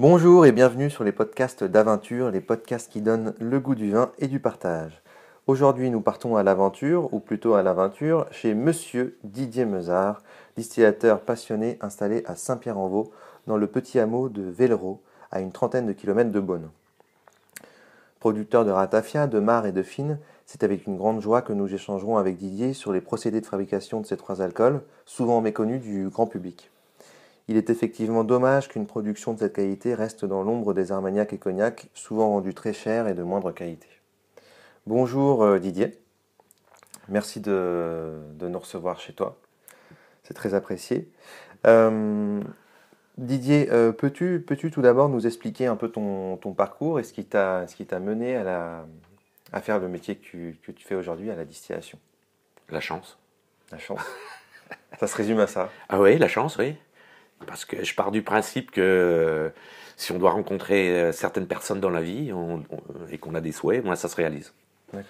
Bonjour et bienvenue sur les podcasts d'aventure, les podcasts qui donnent le goût du vin et du partage. Aujourd'hui, nous partons à l'aventure, ou plutôt à l'aventure, chez monsieur Didier Mezard, distillateur passionné installé à Saint-Pierre-en-Vaux, dans le petit hameau de Vellereau, à une trentaine de kilomètres de Beaune. Producteur de ratafia, de marre et de fine, c'est avec une grande joie que nous échangerons avec Didier sur les procédés de fabrication de ces trois alcools, souvent méconnus du grand public. Il est effectivement dommage qu'une production de cette qualité reste dans l'ombre des Armagnacs et Cognacs, souvent rendus très chers et de moindre qualité. Bonjour euh, Didier, merci de, nous recevoir chez toi, c'est très apprécié. Euh, Didier, euh, peux-tu peux tout d'abord nous expliquer un peu ton, parcours et ce qui t'a mené à, la, à, faire le métier que que tu fais aujourd'hui à la distillation La chance. La chance. ça se résume à ça. Ah oui, la chance, oui. Parce que je pars du principe que euh, si on doit rencontrer euh, certaines personnes dans la vie et qu'on a des souhaits, moi, ça se réalise. Ben,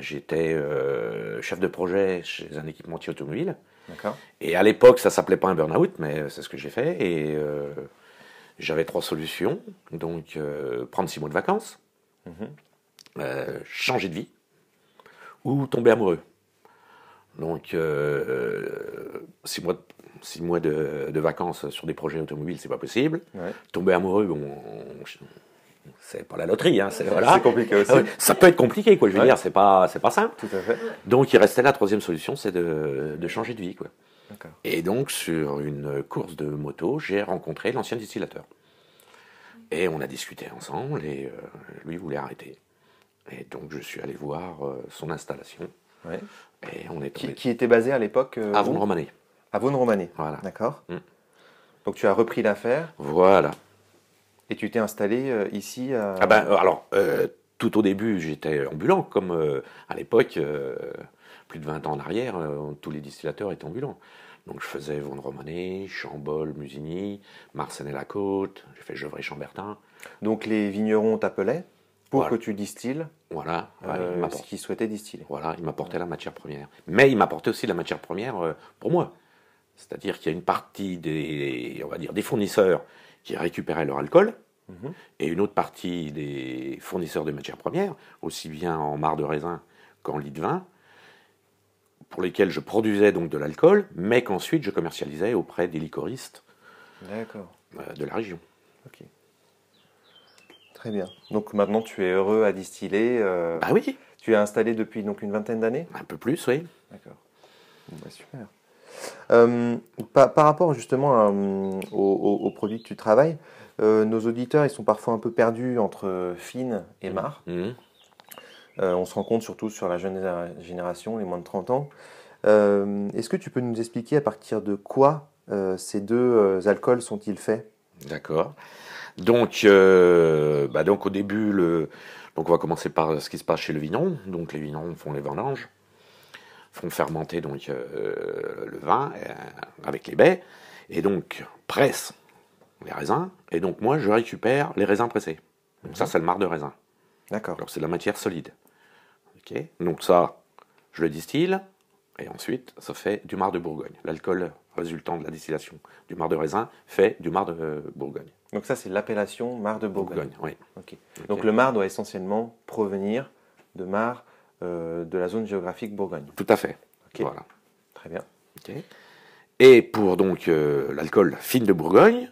j'étais euh, chef de projet chez un équipementier automobile. Et à l'époque, ça s'appelait pas un burn-out, mais c'est ce que j'ai fait. Et j'avais trois solutions. Donc, prendre six mois de vacances, mhm. changer de vie ou tomber amoureux. Donc, euh, euh, six mois, de, mois de, vacances sur des projets automobiles, c'est pas possible. Tomber amoureux, bon, c'est pas la loterie, hein, c'est compliqué ah aussi. Ça peut être compliqué, quoi. Je veux dire, c'est pas, pas simple. Tout à fait. Donc, il restait la troisième solution, c'est de, changer de vie, quoi. Et donc, sur une course de moto, j'ai rencontré l'ancien distillateur. Et on a discuté ensemble, et euh, lui voulait arrêter. Et donc, je suis allé voir son installation. Et qui, était basé à l'époque À euh, Vaune-Romanée. À Vaune-Romanée. D'accord. Mm. Donc tu as repris l'affaire. Voilà. Et tu t'es installé euh, ici Ah ben, euh, alors, tout au début, j'étais ambulant, comme à l'époque, plus de 20 ans en arrière, tous les distillateurs étaient ambulants. Donc je faisais Vaune-Romanée, Chambol, Musigny, marseille la côte j'ai fait Gevrey-Chambertin. Donc les vignerons t'appelaient pour que tu distilles voilà, euh, ce qu'il souhaitait distiller. Voilà, il m'apportait la matière première. Mais il m'apportait aussi la matière première euh, pour moi. C'est-à-dire qu'il y a une partie des, on va dire, des fournisseurs qui récupéraient leur alcool mhm. et une autre partie des fournisseurs de matières premières, aussi bien en marc de raisin qu'en lit de vin, pour lesquels je produisais donc de l'alcool, mais qu'ensuite je commercialisais auprès des licoristes euh, de la région. Très bien. Donc maintenant, tu es heureux à distiller. Ah oui. Tu es installé depuis donc une vingtaine d'années Un peu plus, oui. D'accord. Bah, super. Euh, par, rapport justement euh, aux, produits que tu travailles, nos auditeurs ils sont parfois un peu perdus entre fine et marre. Mmh. Mmh. on se rend compte surtout sur la jeune génération, les moins de 30 ans. Est-ce que tu peux nous expliquer à partir de quoi ces deux alcools sont-ils faits D'accord. Donc, euh, bah, donc au début, on va commencer par ce qui se passe chez le vigneron. Donc les vinons font les vendanges, font fermenter donc euh, le vin euh, avec les baies, et donc pressent les raisins. Et donc moi, je récupère les raisins pressés. ça, mhm. c'est le marc de raisin. D'accord. Alors c'est de la matière solide. Ok. Donc ça, je le distille, et ensuite, ça fait du marc de Bourgogne. L'alcool résultant de la distillation du marc de raisin fait du marc de euh, Bourgogne. Donc ça, c'est l'appellation marc de Bourgogne. oui. Donc le marc doit essentiellement provenir de marc euh, de la zone géographique Bourgogne. Tout à fait. Voilà. Très bien. Et pour donc euh, l'alcool fine de Bourgogne,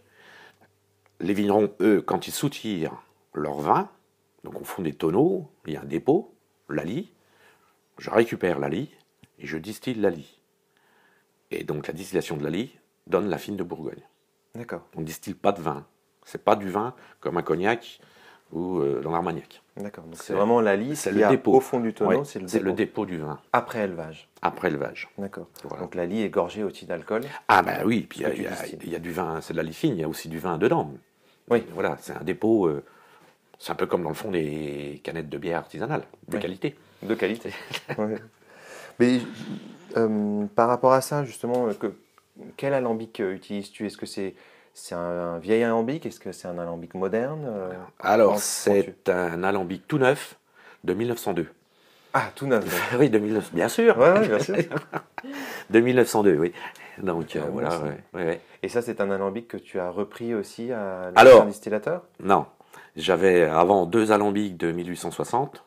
les vignerons, eux, quand ils soutirent leur vin, donc on fond des tonneaux, il y a un dépôt, la lie, je récupère la lie, et je distille la lie. Et donc la distillation de la lie donne la fine de Bourgogne. D'accord. On ne distille pas de vin. C'est pas du vin comme un cognac ou euh, dans l'armagnac. D'accord. c'est vraiment la lie, c'est le dépôt au fond du tonneau, c'est le, dépôt du vin. Après élevage. Après élevage. D'accord. Donc la lie est gorgée aussi d'alcool. Ah ben oui, puis il y, a du vin, c'est de la lie fine, il y a aussi du vin dedans. Oui. Voilà, c'est un dépôt. Euh, c'est un peu comme dans le fond des canettes de bière artisanale, de qualité. De qualité. Mais euh, par rapport à ça, justement, euh, quel alambic euh, utilises-tu Est-ce que c'est c'est un, vieil alambic Est-ce que c'est un alambic moderne Alors, c'est un alambic tout neuf de 1902. Ah, tout neuf. oui, bien sûr. bien sûr. de 1902, oui. Donc ah, Et ça, c'est un alambic que tu as repris aussi à un distillateur Non. J'avais avant deux alambics de 1860,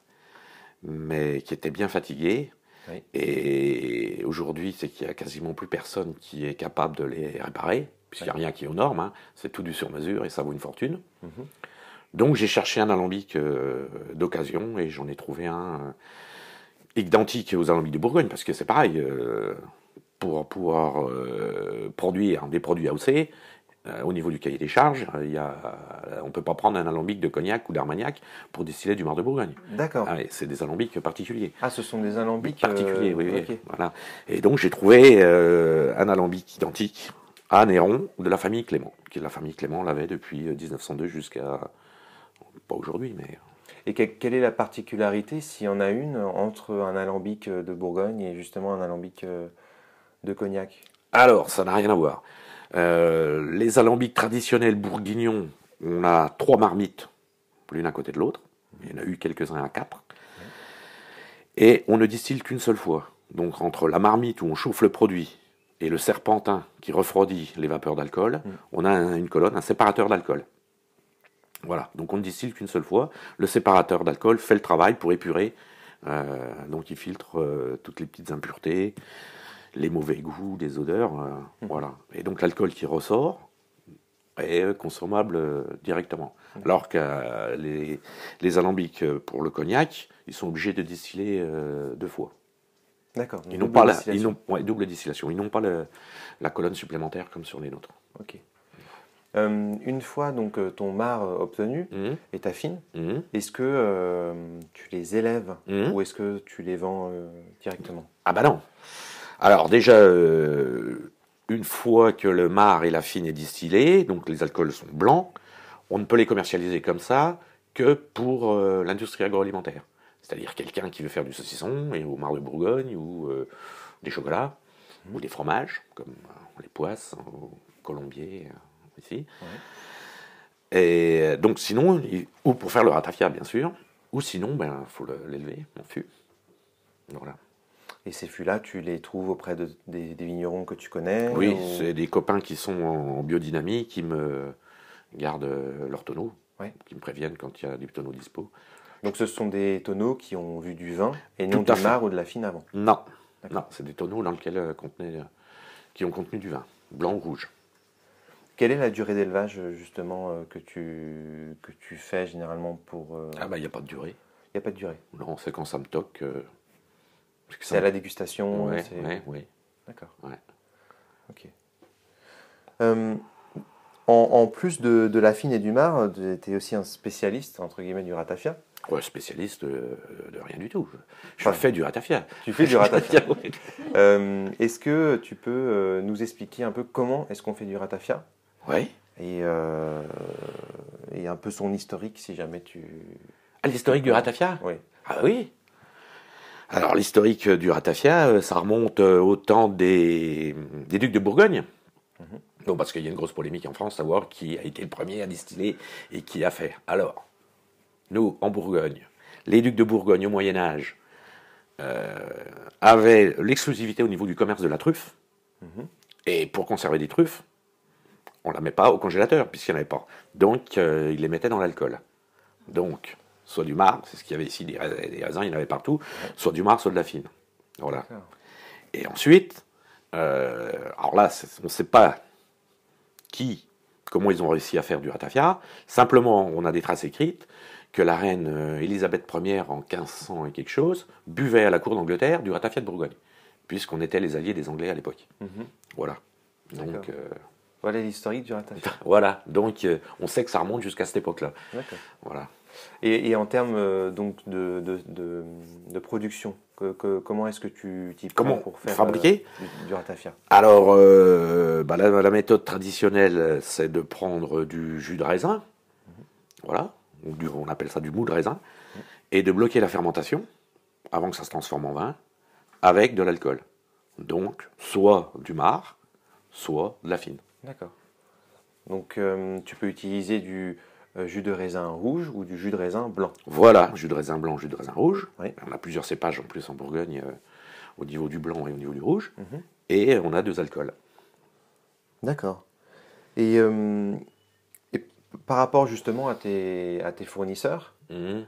mais qui étaient bien fatigués. Et aujourd'hui, c'est qu'il n'y a quasiment plus personne qui est capable de les réparer, puisqu'il n'y a rien qui est aux normes. Hein. C'est tout du sur-mesure et ça vaut une fortune. Mhm. Donc j'ai cherché un alambic euh, d'occasion et j'en ai trouvé un euh, identique aux alambics de Bourgogne, parce que c'est pareil. Euh, pour pouvoir produire des produits AOC, euh, au niveau du cahier des charges, euh, euh, on ne peut pas prendre un alambic de cognac ou d'armagnac pour distiller du marc de Bourgogne. D'accord. Ah, c'est des alambics particuliers. Ah, ce sont des alambics particuliers, oui. voilà. Et donc j'ai trouvé un alambic identique à Néron de la famille Clément, qui la famille Clément l'avait depuis 1902 jusqu'à pas aujourd'hui, mais et quelle est la particularité, s'il y en a une, entre un alambic de Bourgogne et justement un alambic de cognac Alors, ça n'a rien à voir. Euh, les alambics traditionnels bourguignons, on a trois marmites, l'une à côté de l'autre. Il y en a eu quelques-uns à quatre. Et on ne distille qu'une seule fois. Donc entre la marmite où on chauffe le produit et le serpentin qui refroidit les vapeurs d'alcool, mm. on a une colonne, un séparateur d'alcool. Voilà, donc on ne distille qu'une seule fois. Le séparateur d'alcool fait le travail pour épurer, euh, donc il filtre euh, toutes les petites impuretés, les mauvais goûts, les odeurs, euh, mhm. voilà. Et donc l'alcool qui ressort est euh, consommable euh, directement. Mhm. Alors que les, alambics pour le cognac, ils sont obligés de distiller deux fois. D'accord. Ils n'ont pas la, ils ont, double distillation. Ils n'ont pas la colonne supplémentaire comme sur les nôtres. Ok. une fois donc ton mar obtenu mhm. et ta fine, est-ce que tu les élèves ou est-ce que tu les vends directement Ah bah non. Alors déjà, euh, une fois que le mar et la fine est distillé, donc les alcools sont blancs, on ne peut les commercialiser comme ça que pour euh, l'industrie agroalimentaire. C'est-à-dire quelqu'un qui veut faire du saucisson et au mar de Bourgogne ou euh, des chocolats ou des fromages, comme les poisses, Colombiers hein, colombier, ici. Et donc sinon, ou pour faire le ratafia bien sûr, ou sinon, il ben, faut l'élever en fût. Voilà. Et ces fûts-là, tu les trouves auprès de, des, vignerons que tu connais Oui, c'est des copains qui sont en, biodynamie qui me gardent leurs tonneaux, qui me préviennent quand il y a des tonneaux dispo. Donc ce sont des tonneaux qui ont vu du vin et non du mar ou de la fine avant Non, non c'est des tonneaux dans lesquels euh, contenaient, euh, qui ont contenu du vin, blanc ou rouge. Quelle est la durée d'élevage euh, justement que tu, que tu fais généralement pour... Ah bah il n'y a pas de durée. Il n'y a pas de durée. Non, c'est quand ça me toque. C'est à la dégustation Oui, oui. D'accord. Ok. Euh, en, plus de, la fine et du mar, tu étais aussi un spécialiste, entre guillemets, du ratafia Ouais, spécialiste euh, de rien du tout. Je fais du ratafia. Tu fais du ratafia. euh, est-ce que tu peux euh, nous expliquer un peu comment est-ce qu'on fait du ratafia Oui. Et, et un peu son historique, si jamais tu... Ah, l'historique du ratafia Oui. Ah oui alors l'historique euh, du ratafia, euh, ça remonte euh, au temps des, ducs de Bourgogne. Mhm. parce qu'il y a une grosse polémique en France, savoir qui a été le premier à distiller et qui a fait. Alors, nous, en Bourgogne, les ducs de Bourgogne au Moyen Âge avaient l'exclusivité au niveau du commerce de la truffe. Mhm. Et pour conserver des truffes, on ne la met pas au congélateur, puisqu'il n'y en avait pas. Donc, ils les mettaient dans l'alcool. Donc, soit du marc, c'est ce qu'il y avait ici, des raisins, il y en avait partout, soit du marc, soit de la fine. Voilà. Et ensuite, euh, alors là, on ne sait pas qui, comment ils ont réussi à faire du ratafia. Simplement, on a des traces écrites que la reine euh, Élisabeth Ier, en 1500 et quelque chose, buvait à la cour d'Angleterre du ratafia de Bourgogne, puisqu'on était les alliés des Anglais à l'époque. Mhm. Voilà. Donc. Euh, voilà l'historique du ratafia. Voilà, donc on sait que ça remonte jusqu'à cette époque-là. Voilà. Et, en termes euh, donc de, de, production, comment est-ce que tu t'y prends pour faire fabriquer euh, du, ratafia Alors, euh, bah, la, méthode traditionnelle, c'est de prendre du jus de raisin, mhm. voilà, on appelle ça du mou de raisin, et de bloquer la fermentation avant que ça se transforme en vin avec de l'alcool. Donc, soit du marc, soit de la fine. D'accord. Donc, tu peux utiliser du, euh, jus de raisin rouge ou du jus de raisin blanc. Voilà, jus de raisin blanc, jus de raisin rouge. On a plusieurs cépages en plus en Bourgogne euh, au niveau du blanc et au niveau du rouge. Mhm. Et on a deux alcools. D'accord. Et, euh, par rapport justement à tes, fournisseurs, mhm.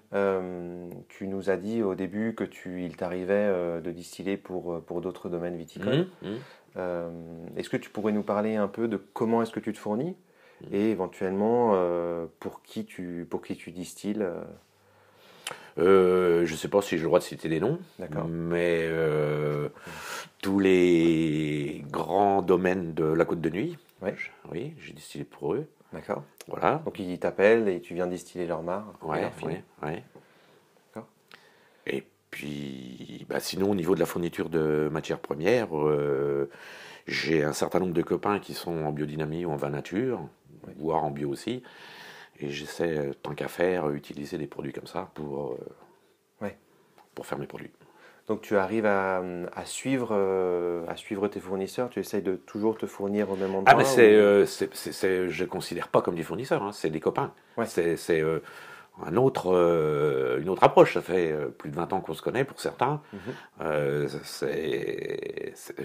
tu nous as dit au début que tu, il t'arrivait de distiller pour, pour d'autres domaines viticoles. Mhm. Est-ce que tu pourrais nous parler un peu de comment est-ce que tu te fournis et éventuellement euh, pour, qui tu, pour qui tu distilles euh, euh, je ne sais pas si j'ai le droit de citer des noms, mais tous les grands domaines de la Côte de Nuit, oui, j'ai distillé pour eux. D'accord. Voilà. Donc ils t'appellent et tu viens distiller leur marre. D'accord. Et puis, bah, sinon, au niveau de la fourniture de matières premières, j'ai un certain nombre de copains qui sont en biodynamie ou en vin nature voire en bio aussi. Et j'essaie, euh, tant qu'à faire, utiliser des produits comme ça pour, euh, pour faire mes produits. Donc tu arrives à, mm, suivre, euh, à suivre tes fournisseurs, tu essayes de toujours te fournir au même endroit Ah mais c'est je ne considère pas comme des fournisseurs, hein, c'est des copains. Ouais. C'est un autre, euh, une autre approche. Ça fait euh, plus de 20 ans qu'on se connaît pour certains. Mhm. Euh, je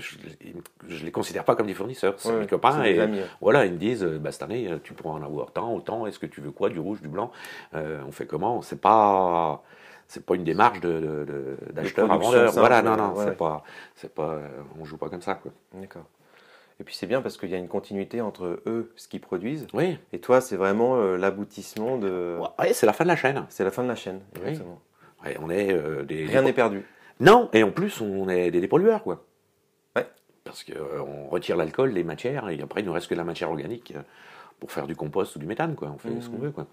ne les considère pas comme des fournisseurs, c'est des mes copains. Et voilà, ils me disent bah, cette année, tu pourras en avoir tant, autant. Est-ce que tu veux quoi Du rouge, du blanc On fait comment C'est pas. C'est pas une démarche d'acheteur de, vendeur. voilà, non, non, c'est pas, pas, on joue pas comme ça, quoi. D'accord. Et puis c'est bien parce qu'il y a une continuité entre eux, ce qu'ils produisent, oui. et toi, c'est vraiment euh, l'aboutissement de. Oui, c'est la fin de la chaîne. C'est la fin de la chaîne, Oui. on est, euh, Rien n'est perdu. Non, et en plus, on est des dépollueurs, quoi. Ouais. Parce qu'on euh, retire l'alcool, les matières, et après, il ne reste que de la matière organique pour faire du compost ou du méthane, quoi. On fait ce qu'on mmh. veut, quoi.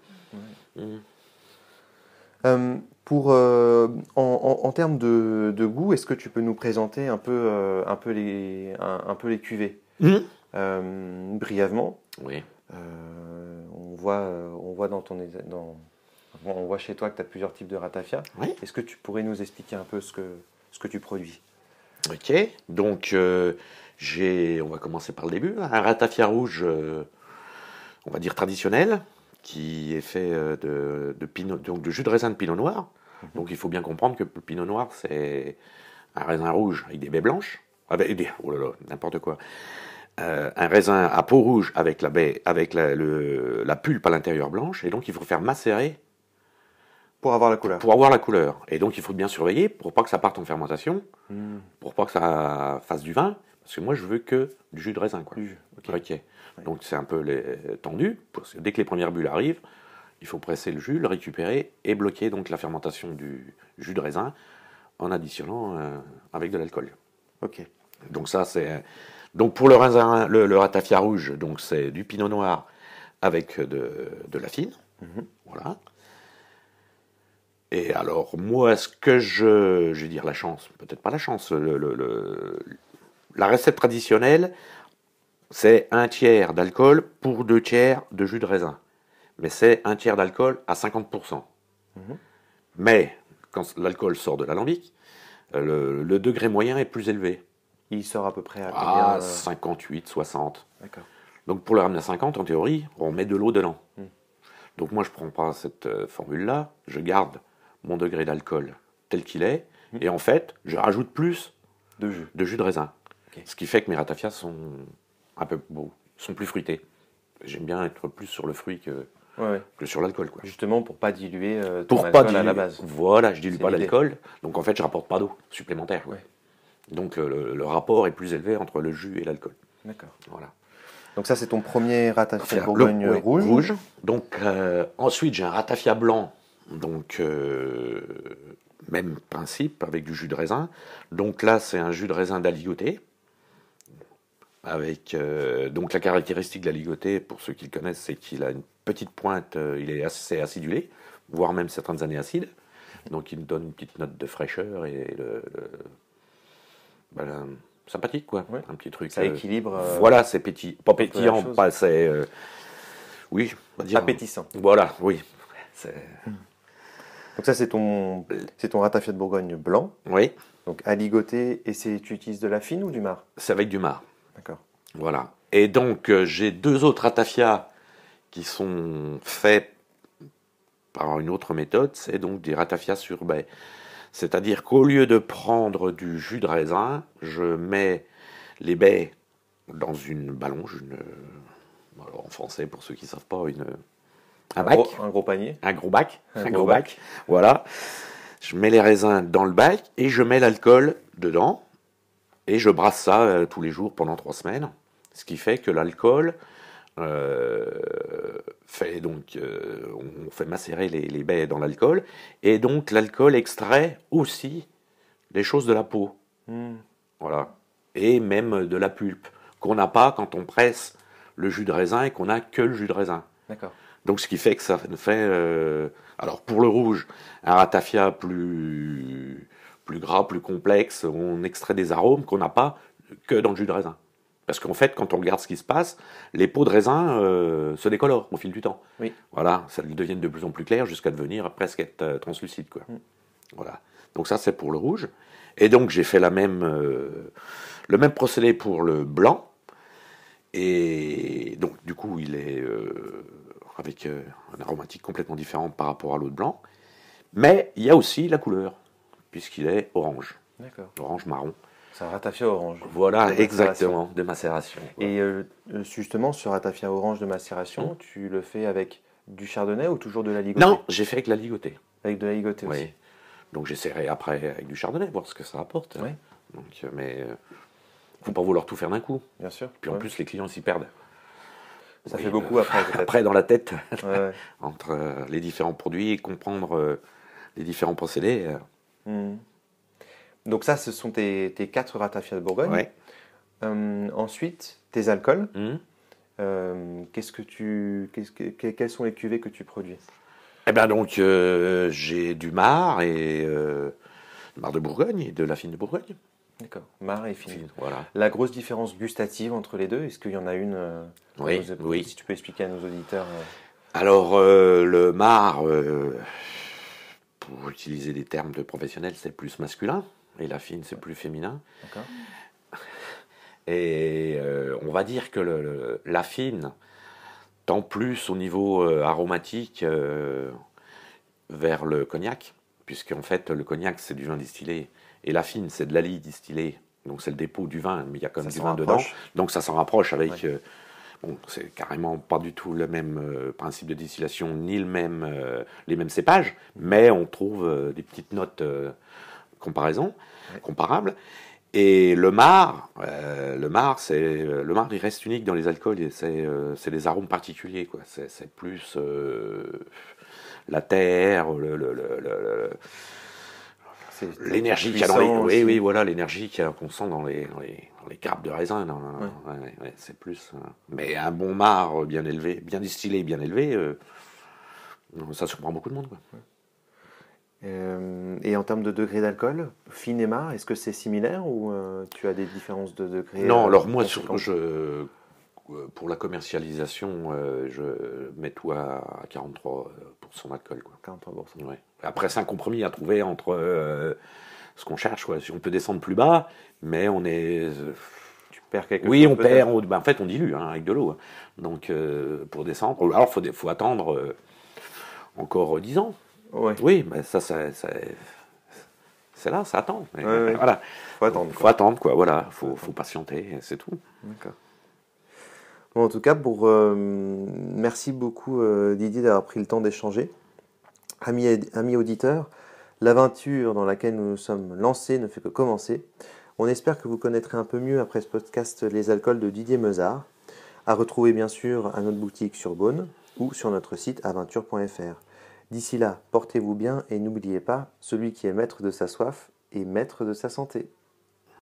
Mmh. pour, en, termes de, goût, est-ce que tu peux nous présenter un peu, un peu, les, un peu les cuvées Mmh. Euh, brièvement. Euh, on, voit, euh, on voit chez toi que tu as plusieurs types de ratafia. Est-ce que tu pourrais nous expliquer un peu ce que, ce que tu produis Ok, donc j'ai, on va commencer par le début, hein. un ratafia rouge, on va dire traditionnel, qui est fait de, jus de raisin de pinot noir. Mmh. Donc il faut bien comprendre que le pinot noir, c'est un raisin rouge avec des baies blanches. Ah ben, eh oh là là, n'importe quoi. Euh, un raisin à peau rouge avec la baie, avec pulpe à l'intérieur blanche, et donc il faut faire macérer pour avoir la couleur. Pour avoir la couleur. Et donc il faut bien surveiller pour pas que ça parte en fermentation, hmm. pour pas que ça fasse du vin, parce que moi je veux que du jus de raisin Du jus. Ok. Donc c'est un peu euh, tendu. dès que les premières bulles arrivent, il faut presser le jus, le récupérer et bloquer donc la fermentation du jus de raisin en additionnant euh, avec de l'alcool. Ok. Donc ça, c'est. Donc pour le, le, ratafia rouge, donc c'est du pinot noir avec de, la fine. Mhm. Voilà. Et alors, moi, ce que je. Je vais dire la chance, peut-être pas la chance, la recette traditionnelle, c'est un tiers d'alcool pour deux tiers de jus de raisin. Mais c'est un tiers d'alcool à 50%. Mhm. Mais quand l'alcool sort de l'alambic, euh, le, degré moyen est plus élevé. Il sort à peu près à 58, ah, 60. Euh, Donc pour le ramener à 50, en théorie, on met de l'eau dedans. Hmm. Donc moi, je ne prends pas cette euh, formule-là, je garde mon degré d'alcool tel qu'il est, hmm. et en fait, je rajoute plus de jus de, raisin. Ce qui fait que mes ratafias sont un peu sont plus fruités. J'aime bien être plus sur le fruit que, que sur l'alcool. Justement pour pas diluer euh, ton pour pas diluer, à la base. Voilà, je dilue pas l'alcool, donc en fait je rapporte pas d'eau supplémentaire. Ouais. Donc euh, le, rapport est plus élevé entre le jus et l'alcool. D'accord. Voilà. Donc ça c'est ton premier ratafia Bourgogne rouge. rouge. Donc euh, ensuite j'ai un ratafia blanc. Donc même principe avec du jus de raisin. Donc là c'est un jus de raisin d'aligoté avec donc la caractéristique de la pour ceux qui le connaissent, c'est qu'il a une petite pointe, euh, il est assez acidulé, voire même certaines années acides. Donc il me donne une petite note de fraîcheur et le, ben, sympathique quoi, un petit truc. Ça euh, équilibre. Euh, voilà, c'est pétillant, pas pétillant, pas c'est. oui, on va dire. Appétissant. Voilà, oui. Hmm. Donc ça c'est ton c'est ton ratafia de Bourgogne blanc. Oui. Donc aligoté et c'est tu utilises de la fine ou du mar C'est avec du mar. D'accord. Voilà. Et donc j'ai deux autres ratafias qui sont faits par une autre méthode, c'est donc des ratafias sur baies, C'est-à-dire qu'au lieu de prendre du jus de raisin, je mets les baies dans une ballonge, une, en français pour ceux qui ne savent pas, une, un, bac. Gros, un gros panier. Un gros bac. Un, gros, bac. Voilà. Je mets les raisins dans le bac et je mets l'alcool dedans et je brasse ça euh, tous les jours pendant trois semaines. Ce qui fait que l'alcool euh, fait donc, euh, on fait macérer les, baies dans l'alcool, et donc l'alcool extrait aussi les choses de la peau, hmm. voilà, et même de la pulpe qu'on n'a pas quand on presse le jus de raisin et qu'on n'a que le jus de raisin. Donc ce qui fait que ça ne fait, euh, alors pour le rouge, un ratafia plus plus gras, plus complexe, on extrait des arômes qu'on n'a pas que dans le jus de raisin. Parce qu'en fait, quand on regarde ce qui se passe, les peaux de raisin euh, se décolorent au fil du temps. Oui. Voilà, ça devient de plus en plus clair jusqu'à devenir presque euh, translucide. Quoi. Mm. Voilà. Donc ça, c'est pour le rouge. Et donc, j'ai fait la même, euh, le même procédé pour le blanc. Et donc, du coup, il est avec un aromatique complètement différent par rapport à l'autre blanc. Mais il y a aussi la couleur, puisqu'il est orange. Orange-marron. C'est un ratafia orange. Voilà, exactement, de macération. Et euh, euh, justement, ce ratafia orange de macération, hmm. tu le fais avec du chardonnay ou toujours de la ligotée Non, j'ai fait avec la ligotée. Avec de la ligotée oui. Donc j'essaierai après avec du chardonnay, voir ce que ça apporte. Donc, euh, mais faut pas vouloir tout faire d'un coup. Bien sûr. Puis en plus, les clients s'y perdent. Ça fait beaucoup après. après, dans la tête, entre les différents produits et comprendre les différents procédés. Hmm. Donc ça, ce sont tes, quatre ratafias de Bourgogne. Euh, ensuite, tes alcools. Hmm. Euh, qu'est-ce que tu, quelles sont les cuvées que tu produis Eh bien donc, euh, j'ai du Mar et du Mar de Bourgogne et de la fine de Bourgogne. D'accord, Mar et fine. Voilà. La grosse différence gustative entre les deux, est-ce qu'il y en a une oui, oui, Si tu peux expliquer à nos auditeurs. Alors le Mar, pour utiliser des termes de professionnels, c'est plus masculin et la fine, c'est plus féminin. Et euh, on va dire que la fine tend plus au niveau euh, aromatique euh, vers le cognac, puisque en fait le cognac c'est du vin distillé, et la fine c'est de l'ali distillé, donc c'est le dépôt du vin, mais il y a quand même du vin dedans, donc ça s'en rapproche avec... Bon, c'est carrément pas du tout le même principe de distillation, ni le même, les mêmes cépages, mais on trouve des petites notes comparaison, comparable. Et le mar, euh, le mar, c'est le marc il reste unique dans les alcools. Euh, c'est des arômes particuliers, quoi. C'est plus euh, la terre, l'énergie qu'il y dans les, oui, voilà, l'énergie qu'on sent dans les, dans les, dans de raisin. c'est plus. mais un bon mar bien élevé, bien distillé, bien élevé, ça surprend beaucoup de monde. Euh, et en termes de degré d'alcool, Finema, est-ce que c'est similaire ou euh, tu as des différences de degré Non, euh, alors moi, je, pour la commercialisation, je mets tout à 43% d'alcool. 43%. Ouais. Après, c'est un compromis à trouver entre ce qu'on cherche. Quoi. On peut descendre plus bas, mais on est. Tu perds quelque oui, on perd. Bah, en fait, on dilue hein, avec de l'eau. Hein. Donc, pour descendre, alors il faut, attendre encore 10 ans. Oui, mais ça, ça, c'est là, ça attend. Voilà. Faut attendre. Quoi. Faut attendre, quoi. Voilà. Faut, faut patienter, c'est tout. D'accord. en tout cas, pour, euh, merci beaucoup euh, Didier d'avoir pris le temps d'échanger. Amis, auditeurs, l'aventure dans laquelle nous nous sommes lancés ne fait que commencer. On espère que vous connaîtrez un peu mieux après ce podcast les alcools de Didier Mezard. À retrouver bien sûr à notre boutique sur Beaune ou sur notre site aventure.fr. D'ici là, portez-vous bien et n'oubliez pas, celui qui est maître de sa soif est maître de sa santé.